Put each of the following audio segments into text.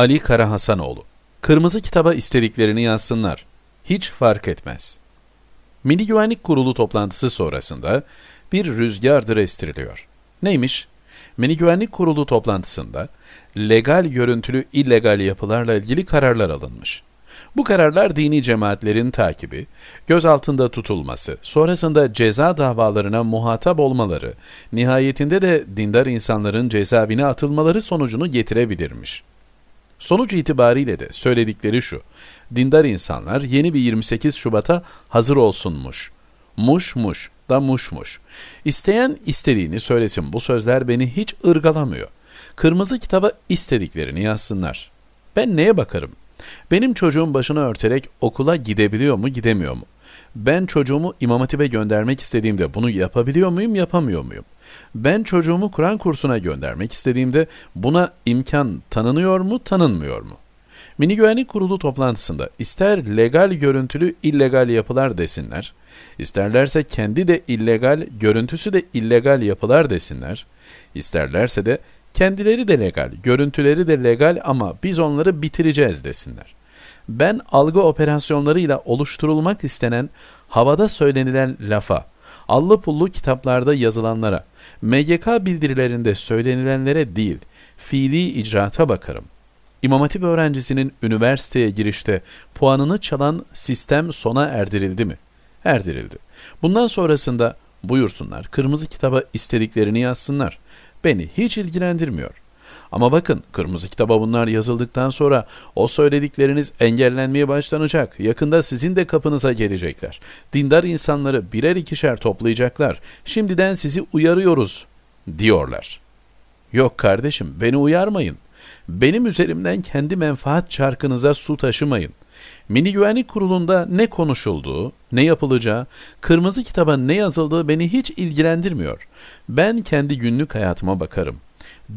Ali Kara Hasanoğlu Kırmızı kitaba istediklerini yazsınlar. Hiç fark etmez. Milli Güvenlik Kurulu toplantısı sonrasında bir rüzgardır estiriliyor. Neymiş? Milli Güvenlik Kurulu toplantısında legal görüntülü illegal yapılarla ilgili kararlar alınmış. Bu kararlar dini cemaatlerin takibi, göz altında tutulması, sonrasında ceza davalarına muhatap olmaları, nihayetinde de dindar insanların cezaevine atılmaları sonucunu getirebilirmiş.'' Sonuç itibariyle de söyledikleri şu, dindar insanlar yeni bir 28 Şubat'a hazır olsunmuş. Muş muş da muş muş. İsteyen istediğini söylesin bu sözler beni hiç ırgalamıyor. Kırmızı kitaba istediklerini yazsınlar. Ben neye bakarım? Benim çocuğum başını örterek okula gidebiliyor mu gidemiyor mu? Ben çocuğumu İmam Hatip'e göndermek istediğimde bunu yapabiliyor muyum, yapamıyor muyum? Ben çocuğumu Kur'an kursuna göndermek istediğimde buna imkan tanınıyor mu, tanınmıyor mu? Mini Güvenlik Kurulu toplantısında ister legal görüntülü illegal yapılar desinler, isterlerse kendi de illegal, görüntüsü de illegal yapılar desinler, isterlerse de kendileri de legal, görüntüleri de legal ama biz onları bitireceğiz desinler ben algı operasyonlarıyla oluşturulmak istenen havada söylenilen lafa, allı pullu kitaplarda yazılanlara, MGK bildirilerinde söylenilenlere değil, fiili icraata bakarım. İmam Hatip öğrencisinin üniversiteye girişte puanını çalan sistem sona erdirildi mi? Erdirildi. Bundan sonrasında buyursunlar, kırmızı kitaba istediklerini yazsınlar. Beni hiç ilgilendirmiyor.'' Ama bakın kırmızı kitaba bunlar yazıldıktan sonra o söyledikleriniz engellenmeye başlanacak. Yakında sizin de kapınıza gelecekler. Dindar insanları birer ikişer toplayacaklar. Şimdiden sizi uyarıyoruz diyorlar. Yok kardeşim beni uyarmayın. Benim üzerimden kendi menfaat çarkınıza su taşımayın. Mini Güvenlik Kurulu'nda ne konuşulduğu, ne yapılacağı, kırmızı kitaba ne yazıldığı beni hiç ilgilendirmiyor. Ben kendi günlük hayatıma bakarım.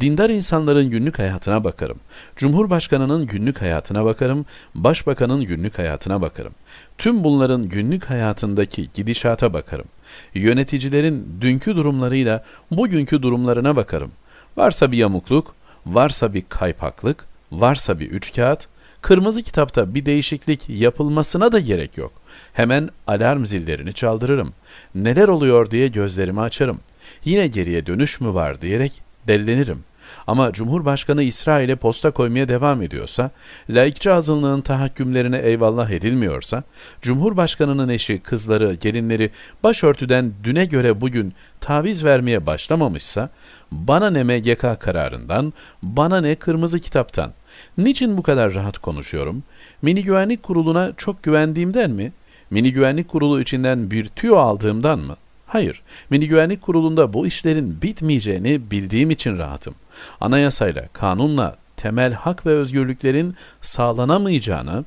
Dindar insanların günlük hayatına bakarım. Cumhurbaşkanının günlük hayatına bakarım. Başbakanın günlük hayatına bakarım. Tüm bunların günlük hayatındaki gidişata bakarım. Yöneticilerin dünkü durumlarıyla bugünkü durumlarına bakarım. Varsa bir yamukluk, varsa bir kaypaklık, varsa bir üç kağıt, Kırmızı kitapta bir değişiklik yapılmasına da gerek yok. Hemen alarm zillerini çaldırırım. Neler oluyor diye gözlerimi açarım. Yine geriye dönüş mü var diyerek delilenirim. Ama Cumhurbaşkanı İsrail'e posta koymaya devam ediyorsa, laikçi azınlığın tahakkümlerine eyvallah edilmiyorsa, Cumhurbaşkanının eşi, kızları, gelinleri başörtüden düne göre bugün taviz vermeye başlamamışsa, bana ne MGK kararından, bana ne kırmızı kitaptan, niçin bu kadar rahat konuşuyorum, Mini Güvenlik Kurulu'na çok güvendiğimden mi, Mini Güvenlik Kurulu içinden bir tüyo aldığımdan mı, Hayır, Milli Güvenlik Kurulu'nda bu işlerin bitmeyeceğini bildiğim için rahatım. Anayasayla, kanunla temel hak ve özgürlüklerin sağlanamayacağını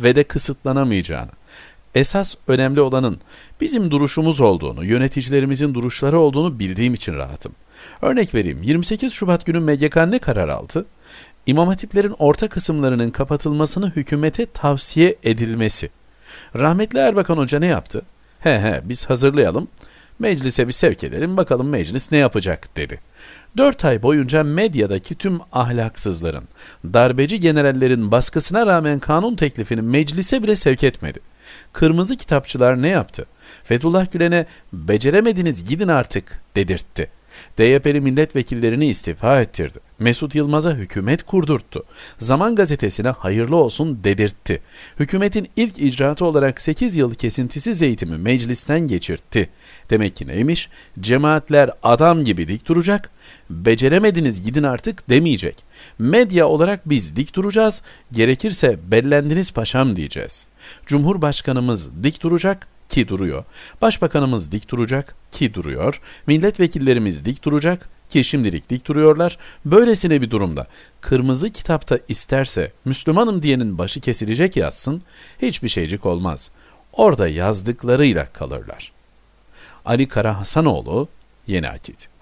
ve de kısıtlanamayacağını, esas önemli olanın bizim duruşumuz olduğunu, yöneticilerimizin duruşları olduğunu bildiğim için rahatım. Örnek vereyim, 28 Şubat günü MGK ne karar aldı? İmam hatiplerin orta kısımlarının kapatılmasını hükümete tavsiye edilmesi. Rahmetli Erbakan Hoca ne yaptı? He he biz hazırlayalım. Meclise bir sevk edelim bakalım meclis ne yapacak dedi. Dört ay boyunca medyadaki tüm ahlaksızların, darbeci generallerin baskısına rağmen kanun teklifini meclise bile sevk etmedi. Kırmızı kitapçılar ne yaptı? Fethullah Gülen'e beceremediniz gidin artık dedirtti. DYP'li milletvekillerini istifa ettirdi. Mesut Yılmaz'a hükümet kurdurttu. Zaman gazetesine hayırlı olsun dedirtti. Hükümetin ilk icraatı olarak 8 yıl kesintisiz eğitimi meclisten geçirtti. Demek ki neymiş? Cemaatler adam gibi dik duracak, beceremediniz gidin artık demeyecek. Medya olarak biz dik duracağız, gerekirse bellendiniz paşam diyeceğiz. Cumhurbaşkanımız dik duracak, ki duruyor. Başbakanımız dik duracak ki duruyor. Milletvekillerimiz dik duracak ki şimdilik dik duruyorlar. Böylesine bir durumda kırmızı kitapta isterse Müslümanım diyenin başı kesilecek yazsın hiçbir şeycik olmaz. Orada yazdıklarıyla kalırlar. Ali Kara Hasanoğlu Yeni Akit